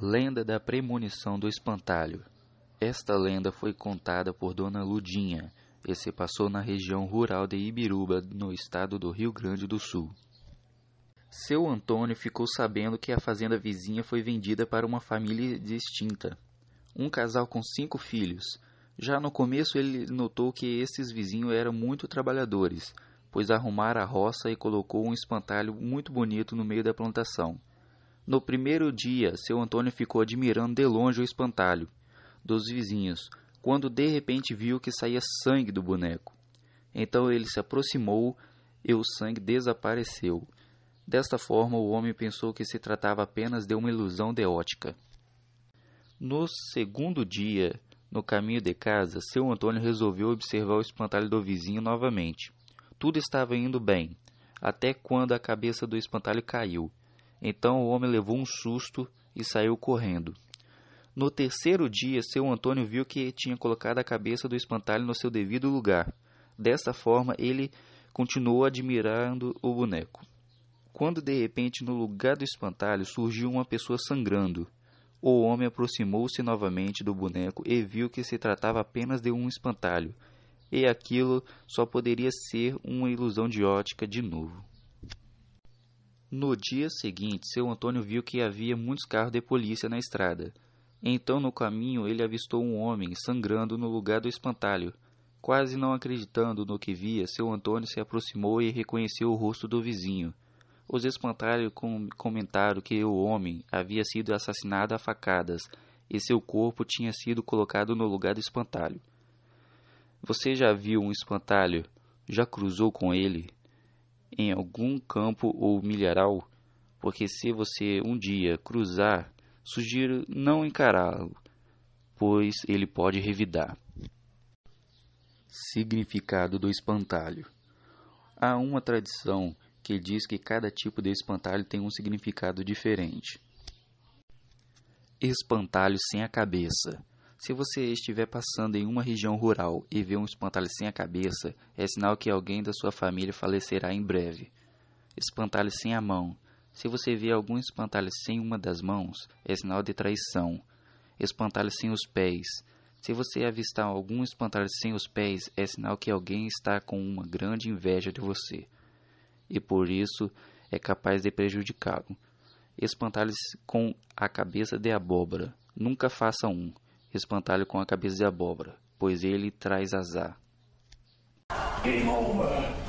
Lenda da premonição do espantalho. Esta lenda foi contada por Dona Ludinha e se passou na região rural de Ibiruba, no estado do Rio Grande do Sul. Seu Antônio ficou sabendo que a fazenda vizinha foi vendida para uma família distinta, um casal com cinco filhos. Já no começo ele notou que esses vizinhos eram muito trabalhadores, pois arrumaram a roça e colocou um espantalho muito bonito no meio da plantação. No primeiro dia, seu Antônio ficou admirando de longe o espantalho dos vizinhos, quando de repente viu que saía sangue do boneco. Então ele se aproximou e o sangue desapareceu. Desta forma, o homem pensou que se tratava apenas de uma ilusão de ótica. No segundo dia, no caminho de casa, seu Antônio resolveu observar o espantalho do vizinho novamente. Tudo estava indo bem, até quando a cabeça do espantalho caiu. Então o homem levou um susto e saiu correndo. No terceiro dia, seu Antônio viu que tinha colocado a cabeça do espantalho no seu devido lugar. Dessa forma, ele continuou admirando o boneco. Quando de repente, no lugar do espantalho, surgiu uma pessoa sangrando. O homem aproximou-se novamente do boneco e viu que se tratava apenas de um espantalho, e aquilo só poderia ser uma ilusão de ótica de novo. No dia seguinte, seu Antônio viu que havia muitos carros de polícia na estrada. Então, no caminho, ele avistou um homem sangrando no lugar do espantalho. Quase não acreditando no que via, seu Antônio se aproximou e reconheceu o rosto do vizinho. Os espantalhos com comentaram que o homem havia sido assassinado a facadas e seu corpo tinha sido colocado no lugar do espantalho. Você já viu um espantalho? Já cruzou com ele? em algum campo ou milharal, porque se você um dia cruzar, sugiro não encará-lo, pois ele pode revidar. Significado do espantalho: Há uma tradição que diz que cada tipo de espantalho tem um significado diferente. Espantalho sem a cabeça se você estiver passando em uma região rural e vê um espantalho sem a cabeça, é sinal que alguém da sua família falecerá em breve. Espantalho sem a mão. Se você vê algum espantalho sem uma das mãos, é sinal de traição. Espantalho sem os pés. Se você avistar algum espantalho sem os pés, é sinal que alguém está com uma grande inveja de você. E por isso é capaz de prejudicá-lo. Espantalhos com a cabeça de abóbora. Nunca faça um espantalho com a cabeça de abóbora, pois ele traz azar. Game over.